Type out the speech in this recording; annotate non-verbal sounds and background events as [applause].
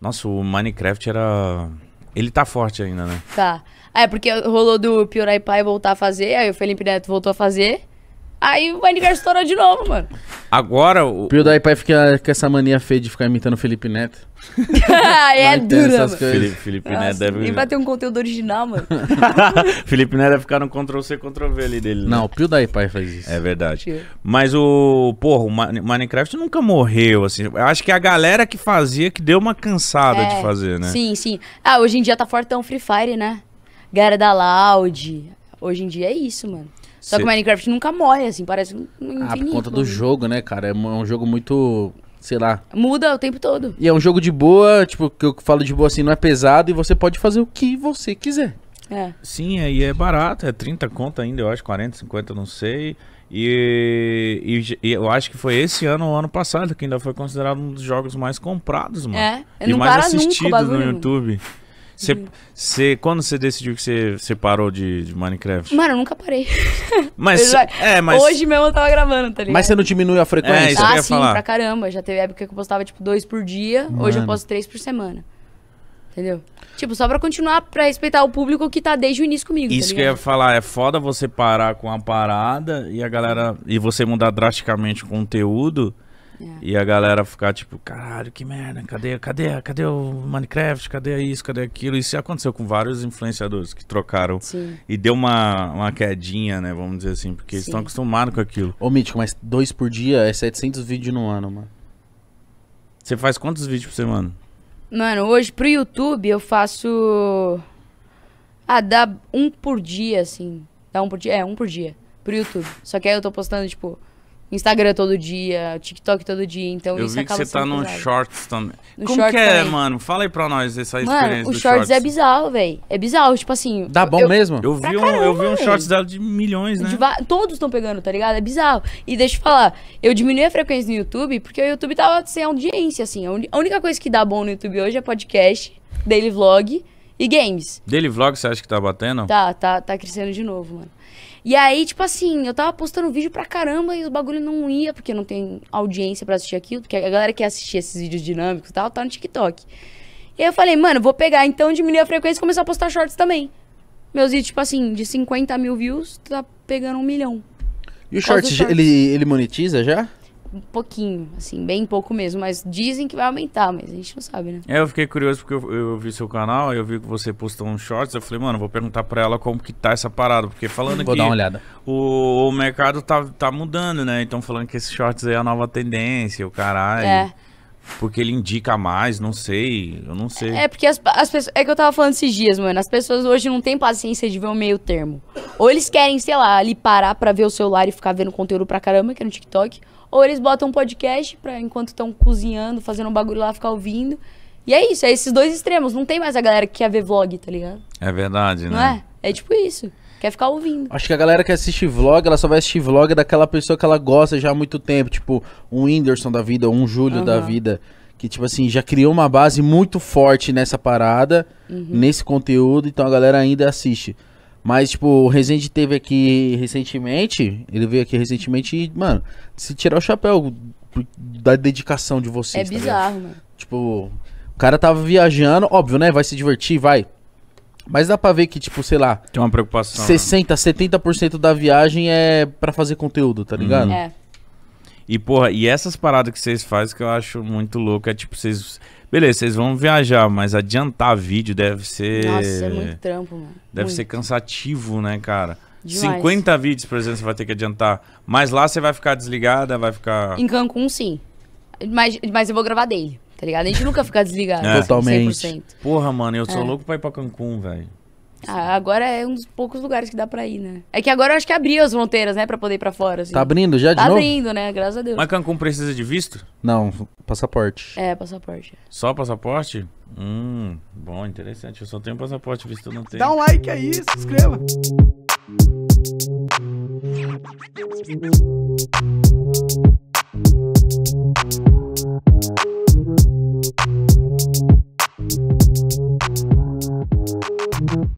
Nossa, o Minecraft era. Ele tá forte ainda, né? Tá. É, porque rolou do Piorai Pai voltar a fazer, aí o Felipe Neto voltou a fazer. Aí o Minecraft estourou de novo, mano. Agora o. pio pai fica com essa mania feia de ficar imitando o Felipe Neto. [laughs] é dura. Felipe, Felipe Nossa, Neto deve. Nem vai ter um conteúdo original, mano. [laughs] Felipe Neto deve ficar no Ctrl C, Ctrl V ali dele. Né? Não, o pai faz isso. É verdade. Mas o. Porra, o Minecraft nunca morreu, assim. Eu acho que a galera que fazia que deu uma cansada é, de fazer, né? Sim, sim. Ah, hoje em dia tá fortão Free Fire, né? Galera da Loud, Hoje em dia é isso, mano. Só Cê... que o Minecraft nunca morre, assim, parece um infinito. Ah, por conta do jogo, né, cara? É, é um jogo muito sei lá. Muda o tempo todo. E é um jogo de boa, tipo, que eu falo de boa assim, não é pesado e você pode fazer o que você quiser. É. Sim, aí é, é barato, é 30 conto ainda, eu acho, 40, 50, não sei. E, e, e, eu acho que foi esse ano ou ano passado que ainda foi considerado um dos jogos mais comprados, mano. É, eu e mais assistidos nunca, no YouTube. Cê, uhum. cê, quando você decidiu que você, parou de, de Minecraft? Mano, eu nunca parei. [laughs] Mas, já, é, mas... Hoje mesmo eu tava gravando, tá ligado? Mas você não diminui a frequência? É, isso ah, que eu ah, sim, falar. pra caramba. Já teve época que eu postava, tipo, dois por dia. Mano. Hoje eu posto três por semana. Entendeu? Tipo, só pra continuar, pra respeitar o público que tá desde o início comigo. Tá isso tá que eu ia falar, é foda você parar com a parada e a galera. e você mudar drasticamente o conteúdo. É. E a galera ficar tipo, caralho, que merda, cadê, cadê, cadê o Minecraft, cadê isso, cadê aquilo? Isso aconteceu com vários influenciadores que trocaram Sim. e deu uma, uma quedinha, né, vamos dizer assim, porque Sim. eles estão acostumados com aquilo. Ô, Mítico, mas dois por dia é 700 vídeos no ano, mano. Você faz quantos vídeos por semana? Mano, hoje pro YouTube eu faço... Ah, dá um por dia, assim. Dá um por dia? É, um por dia. Pro YouTube. Só que aí eu tô postando, tipo Instagram todo dia, TikTok todo dia, então eu isso acaba Eu vi que você tá no pesado. Shorts também. No Como shorts que é, também. mano? Fala aí pra nós essa mano, experiência Mano, o shorts, shorts, é bizarro, velho. É bizarro, tipo assim... Dá bom eu, mesmo? Eu vi, um, caramba, eu vi um shorts dela de milhões, né? De todos estão pegando, tá ligado? É bizarro. E deixa eu falar, eu diminui a frequência no YouTube porque o YouTube tava sem audiência, assim. A única coisa que dá bom no YouTube hoje é podcast, daily vlog e games. Daily vlog você acha que tá batendo? Tá, tá, tá crescendo de novo, mano. E aí, tipo assim, eu tava postando vídeo pra caramba e o bagulho não ia, porque não tem audiência pra assistir aquilo, porque a galera quer assistir esses vídeos dinâmicos e tal, tá no TikTok. E aí eu falei, mano, vou pegar então, diminuir a frequência e começar a postar shorts também. Meus vídeos, tipo assim, de 50 mil views, tá pegando um milhão. E o shorts, shorts, Ele, ele monetiza já? um pouquinho, assim, bem pouco mesmo. Mas dizem que vai aumentar, mas a gente não sabe, né? É, eu fiquei curioso porque eu, eu vi seu canal, eu vi que você postou um shorts, eu falei, mano, vou perguntar pra ela como que tá essa parada, porque falando vou que... Vou dar uma olhada. O, o mercado tá, tá mudando, né? Então falando que esses shorts aí é a nova tendência, o caralho. É. Porque ele indica mais, não sei, eu não sei. É porque as, as pessoas. É que eu tava falando esses dias, mano. As pessoas hoje não têm paciência de ver o meio termo. Ou eles querem, sei lá, ali parar pra ver o celular e ficar vendo conteúdo pra caramba, que é no TikTok. Ou eles botam um podcast pra enquanto estão cozinhando, fazendo um bagulho lá, ficar ouvindo. E é isso, é esses dois extremos. Não tem mais a galera que quer ver vlog, tá ligado? É verdade, né? Não é? É tipo isso. Quer ficar ouvindo. Acho que a galera que assiste vlog, ela só vai assistir vlog daquela pessoa que ela gosta já há muito tempo. Tipo, um Whindersson da vida, um Júlio uhum. da vida. Que, tipo assim, já criou uma base muito forte nessa parada, uhum. nesse conteúdo, então a galera ainda assiste. Mas, tipo, o Rezende teve aqui recentemente, ele veio aqui recentemente e, mano, se tirar o chapéu da dedicação de vocês. É tá bizarro, mano. Tipo, o cara tava viajando, óbvio, né? Vai se divertir, vai. Mas dá pra ver que, tipo, sei lá. Tem uma preocupação. 60%, né? 70% da viagem é pra fazer conteúdo, tá uhum. ligado? Uhum. É. E, porra, e essas paradas que vocês fazem que eu acho muito louco. É tipo, vocês. Beleza, vocês vão viajar, mas adiantar vídeo deve ser. Nossa, é muito trampo, mano. Deve muito. ser cansativo, né, cara? Demais. 50 vídeos, por exemplo, você vai ter que adiantar. Mas lá você vai ficar desligada, vai ficar. Em Cancún, sim. Mas, mas eu vou gravar dele. Tá ligado? A gente nunca fica desligado. É. Assim, Totalmente. 100%. Porra, mano, eu sou é. louco pra ir pra Cancún, velho. Ah, agora é um dos poucos lugares que dá pra ir, né? É que agora eu acho que abriu as fronteiras, né? Pra poder ir pra fora. Assim. Tá abrindo já de tá novo? Tá abrindo, né? Graças a Deus. Mas Cancún precisa de visto? Não, passaporte. É, passaporte. Só passaporte? Hum, bom, interessante. Eu só tenho passaporte, visto não tenho. Dá um like aí, se inscreva.